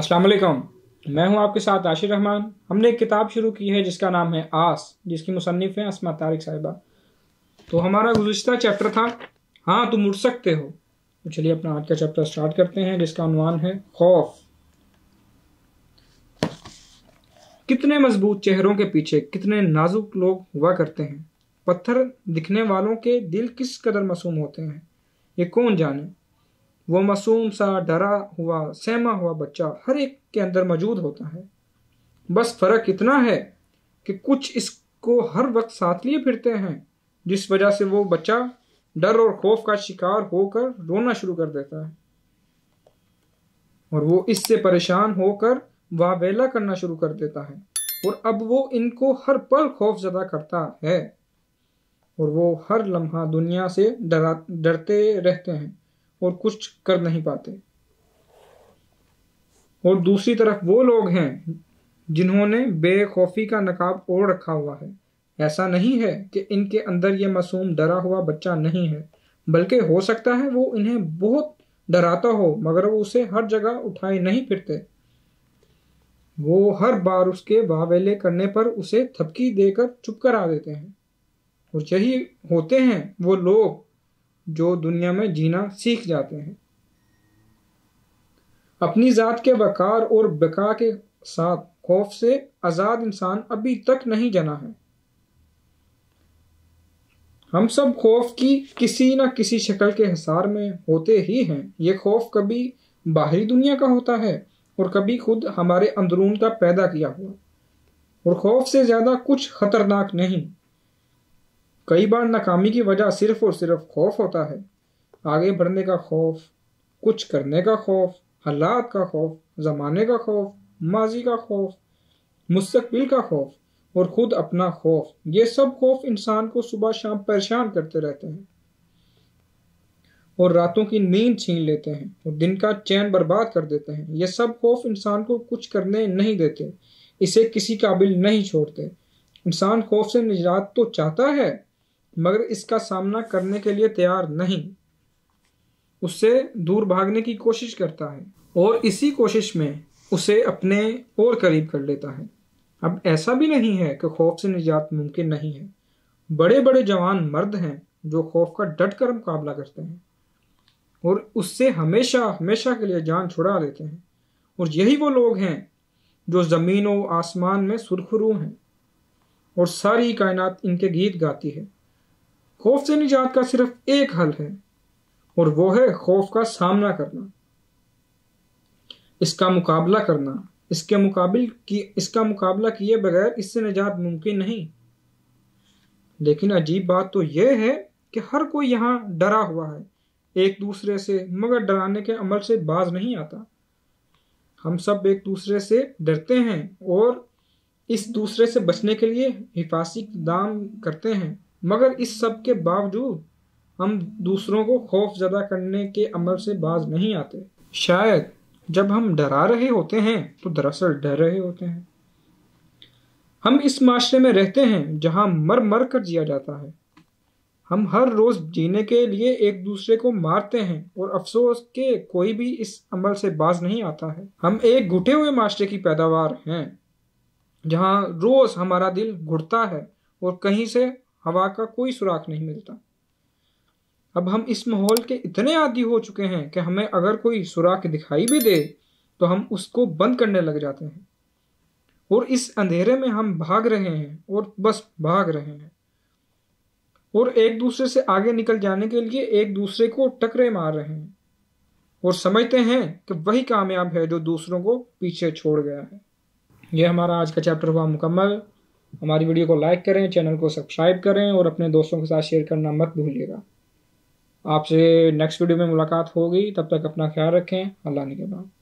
अस्सलाम वालेकुम मैं हूं आपके साथ आशिर रहमान हमने एक किताब शुरू की है जिसका नाम है आस जिसकी मुसनफ़ है असमा तारिक साहिबा तो हमारा गुजशत चैप्टर था हाँ तुम उठ सकते हो तो चलिए अपना आज का चैप्टर स्टार्ट करते हैं जिसका अनुमान है खौफ कितने मजबूत चेहरों के पीछे कितने नाजुक लोग हुआ करते हैं पत्थर दिखने वालों के दिल किस कदर मासूम होते हैं ये कौन जाने वो मासूम सा डरा हुआ सहमा हुआ बच्चा हर एक के अंदर मौजूद होता है बस फर्क इतना है कि कुछ इसको हर वक्त साथ लिए फिरते हैं जिस वजह से वो बच्चा डर और खौफ का शिकार होकर रोना शुरू कर देता है और वो इससे परेशान होकर वावेला करना शुरू कर देता है और अब वो इनको हर पल खौफ ज़दा करता है और वो हर लम्हा दुनिया से डरा डरते रहते हैं और कुछ कर नहीं पाते और दूसरी तरफ वो लोग हैं जिन्होंने बेखौफी का नकाब ओढ़ रखा हुआ है ऐसा नहीं है कि इनके अंदर ये मासूम डरा हुआ बच्चा नहीं है बल्कि हो सकता है वो इन्हें बहुत डराता हो मगर वो उसे हर जगह उठाए नहीं फिरते वो हर बार उसके वावेले करने पर उसे थपकी देकर चुप करा देते हैं और यही होते हैं वो लोग जो दुनिया में जीना सीख जाते हैं अपनी ज़ात के वकार और बका के साथ खौफ से आज़ाद इंसान अभी तक नहीं जना है हम सब खौफ की किसी न किसी शक्ल के हिसार में होते ही हैं ये खौफ कभी बाहरी दुनिया का होता है और कभी खुद हमारे अंदरून का पैदा किया हुआ और खौफ से ज़्यादा कुछ खतरनाक नहीं कई बार नाकामी की वजह सिर्फ और सिर्फ खौफ होता है आगे बढ़ने का खौफ कुछ करने का खौफ हालात का खौफ ज़माने का खौफ माजी का खौफ मुस्तबिल का खौफ और ख़ुद अपना खौफ ये सब खौफ इंसान को सुबह शाम परेशान करते रहते हैं और रातों की नींद छीन लेते हैं और दिन का चैन बर्बाद कर देते हैं ये सब खौफ इंसान को कुछ करने नहीं देते इसे किसी काबिल नहीं छोड़ते इंसान खौफ से निजात तो चाहता है मगर इसका सामना करने के लिए तैयार नहीं उससे दूर भागने की कोशिश करता है और इसी कोशिश में उसे अपने और करीब कर लेता है अब ऐसा भी नहीं है कि खौफ से निजात मुमकिन नहीं है बड़े बड़े जवान मर्द हैं जो खौफ का डट कर मुकाबला करते हैं और उससे हमेशा हमेशा के लिए जान छुड़ा देते हैं और यही वो लोग हैं जो ज़मीन व आसमान में सुरखरू हैं और सारी कायनात इनके गीत गाती है खौफ से निजात का सिर्फ एक हल है और वो है खौफ का सामना करना इसका मुकाबला करना इसके मुकाबले की इसका मुकाबला किए बगैर इससे निजात मुमकिन नहीं लेकिन अजीब बात तो यह है कि हर कोई यहाँ डरा हुआ है एक दूसरे से मगर डराने के अमल से बाज नहीं आता हम सब एक दूसरे से डरते हैं और इस दूसरे से बचने के लिए हिफासी दाम करते हैं मगर इस सब के बावजूद हम दूसरों को खौफ ज़दा करने के अमल से बाज नहीं आते शायद जब हम डरा रहे होते हैं तो दरअसल डर रहे होते हैं हम इस माशरे में रहते हैं जहां मर मर कर जिया जाता है हम हर रोज़ जीने के लिए एक दूसरे को मारते हैं और अफसोस के कोई भी इस अमल से बाज नहीं आता है हम एक घुटे हुए माशरे की पैदावार हैं जहां रोज़ हमारा दिल घुटता है और कहीं से हवा का कोई सुराख नहीं मिलता अब हम इस माहौल के इतने आदि हो चुके हैं कि हमें अगर कोई सुराख दिखाई भी दे तो हम उसको बंद करने लग जाते हैं और इस अंधेरे में हम भाग रहे हैं और बस भाग रहे हैं और एक दूसरे से आगे निकल जाने के लिए एक दूसरे को टकरे मार रहे हैं और समझते हैं कि वही कामयाब है जो दूसरों को पीछे छोड़ गया है यह हमारा आज का चैप्टर हुआ मुकम्मल हमारी वीडियो को लाइक करें चैनल को सब्सक्राइब करें और अपने दोस्तों के साथ शेयर करना मत भूलिएगा आपसे नेक्स्ट वीडियो में मुलाकात होगी तब तक अपना ख्याल रखें अल्लाह बाद